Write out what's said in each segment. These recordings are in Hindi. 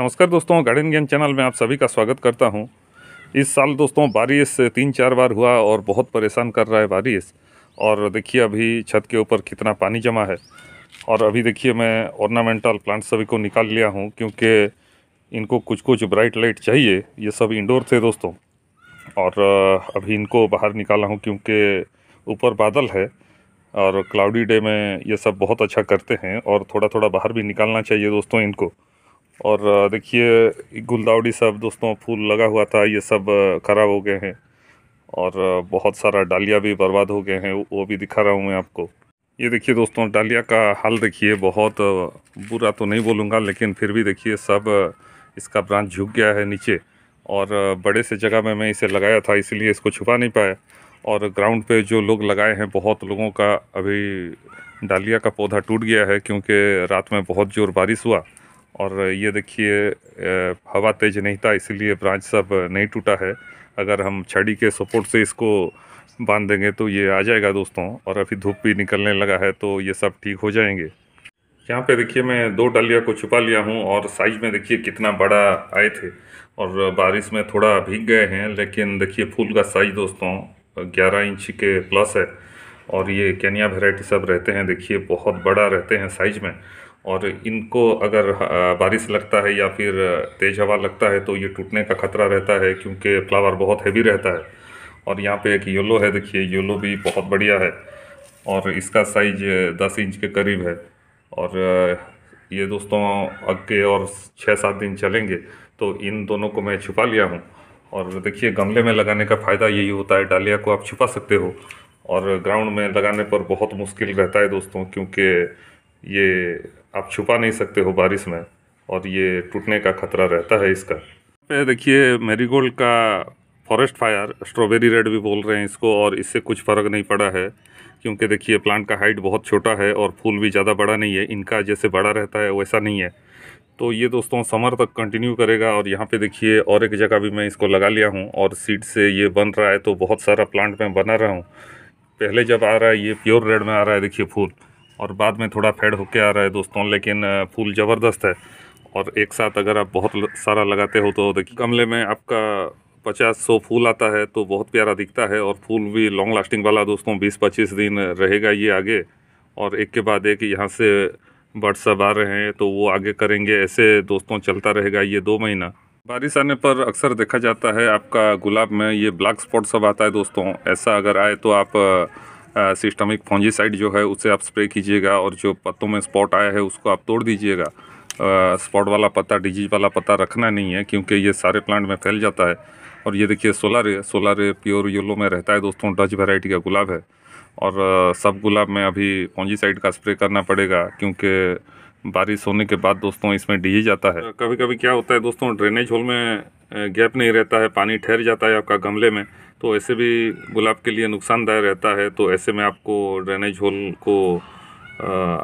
नमस्कार दोस्तों गार्डन गेम चैनल में आप सभी का स्वागत करता हूं इस साल दोस्तों बारिश तीन चार बार हुआ और बहुत परेशान कर रहा है बारिश और देखिए अभी छत के ऊपर कितना पानी जमा है और अभी देखिए मैं ऑर्नामेंटल प्लांट सभी को निकाल लिया हूं क्योंकि इनको कुछ कुछ ब्राइट लाइट चाहिए ये सब इंडोर थे दोस्तों और अभी इनको बाहर निकाला हूँ क्योंकि ऊपर बादल है और क्लाउडी डे में ये सब बहुत अच्छा करते हैं और थोड़ा थोड़ा बाहर भी निकालना चाहिए दोस्तों इनको और देखिए गुलदावड़ी सब दोस्तों फूल लगा हुआ था ये सब खराब हो गए हैं और बहुत सारा डालिया भी बर्बाद हो गए हैं वो भी दिखा रहा हूँ मैं आपको ये देखिए दोस्तों डालिया का हाल देखिए बहुत बुरा तो नहीं बोलूँगा लेकिन फिर भी देखिए सब इसका ब्रांच झुक गया है नीचे और बड़े से जगह में मैं इसे लगाया था इसीलिए इसको छुपा नहीं पाया और ग्राउंड पे जो लोग लगाए हैं बहुत लोगों का अभी डालिया का पौधा टूट गया है क्योंकि रात में बहुत ज़ोर बारिश हुआ और ये देखिए हवा तेज नहीं था इसीलिए ब्रांच सब नहीं टूटा है अगर हम छड़ी के सपोर्ट से इसको बांध देंगे तो ये आ जाएगा दोस्तों और अभी धूप भी निकलने लगा है तो ये सब ठीक हो जाएंगे यहाँ पे देखिए मैं दो डलिया को छुपा लिया हूँ और साइज में देखिए कितना बड़ा आए थे और बारिश में थोड़ा भीग गए हैं लेकिन देखिए फूल का साइज दोस्तों ग्यारह इंच के प्लस है और ये कैनिया वेराइटी सब रहते हैं देखिए बहुत बड़ा रहते हैं साइज में और इनको अगर बारिश लगता है या फिर तेज़ हवा लगता है तो ये टूटने का खतरा रहता है क्योंकि फ्लावर बहुत हैवी रहता है और यहाँ पे एक येलो है देखिए येलो भी बहुत बढ़िया है और इसका साइज दस इंच के करीब है और ये दोस्तों अगे और छः सात दिन चलेंगे तो इन दोनों को मैं छुपा लिया हूँ और देखिए गमले में लगाने का फ़ायदा यही होता है डालिया को आप छुपा सकते हो और ग्राउंड में लगाने पर बहुत मुश्किल रहता है दोस्तों क्योंकि ये आप छुपा नहीं सकते हो बारिश में और ये टूटने का खतरा रहता है इसका पे देखिए मेरीगोल्ड का फॉरेस्ट फायर स्ट्रॉबेरी रेड भी बोल रहे हैं इसको और इससे कुछ फ़र्क नहीं पड़ा है क्योंकि देखिए प्लांट का हाइट बहुत छोटा है और फूल भी ज़्यादा बड़ा नहीं है इनका जैसे बड़ा रहता है वैसा नहीं है तो ये दोस्तों समर तक कंटिन्यू करेगा और यहाँ पे देखिए और एक जगह भी मैं इसको लगा लिया हूँ और सीड से ये बन रहा है तो बहुत सारा प्लांट मैं बना रहा हूँ पहले जब आ रहा है ये प्योर रेड में आ रहा है देखिए फूल और बाद में थोड़ा फेड होके आ रहा है दोस्तों लेकिन फूल ज़बरदस्त है और एक साथ अगर आप बहुत सारा लगाते हो तो देखिए गमले में आपका पचास सौ फूल आता है तो बहुत प्यारा दिखता है और फूल भी लॉन्ग लास्टिंग वाला दोस्तों बीस पच्चीस दिन रहेगा ये आगे और एक के बाद एक यहाँ से बर्ड सब आ रहे हैं तो वो आगे करेंगे ऐसे दोस्तों चलता रहेगा ये दो महीना बारिश आने पर अक्सर देखा जाता है आपका गुलाब में ये ब्लैक स्पॉट सब आता है दोस्तों ऐसा अगर आए तो आप सिस्टमिक फॉन्जीसाइड जो है उसे आप स्प्रे कीजिएगा और जो पत्तों में स्पॉट आया है उसको आप तोड़ दीजिएगा स्पॉट वाला पत्ता डिजीज वाला पत्ता रखना नहीं है क्योंकि ये सारे प्लांट में फैल जाता है और ये देखिए सोलर सोलर प्योर येलो में रहता है दोस्तों डच वेराइटी का गुलाब है और सब गुलाब में अभी फॉन्जीसाइड का स्प्रे करना पड़ेगा क्योंकि बारिश होने के बाद दोस्तों इसमें डिजी जाता है कभी कभी क्या होता है दोस्तों ड्रेनेज होल में गैप नहीं रहता है पानी ठहर जाता है आपका गमले में तो ऐसे भी गुलाब के लिए नुकसानदायक रहता है तो ऐसे में आपको ड्रेनेज होल को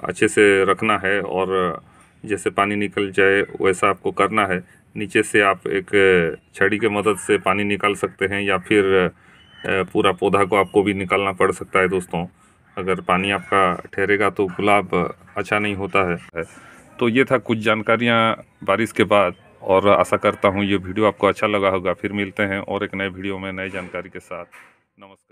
अच्छे से रखना है और जैसे पानी निकल जाए वैसा आपको करना है नीचे से आप एक छड़ी के मदद से पानी निकाल सकते हैं या फिर पूरा पौधा को आपको भी निकालना पड़ सकता है दोस्तों अगर पानी आपका ठहरेगा तो गुलाब अच्छा नहीं होता है तो ये था कुछ जानकारियाँ बारिश के बाद और आशा करता हूँ ये वीडियो आपको अच्छा लगा होगा फिर मिलते हैं और एक नए वीडियो में नई जानकारी के साथ नमस्कार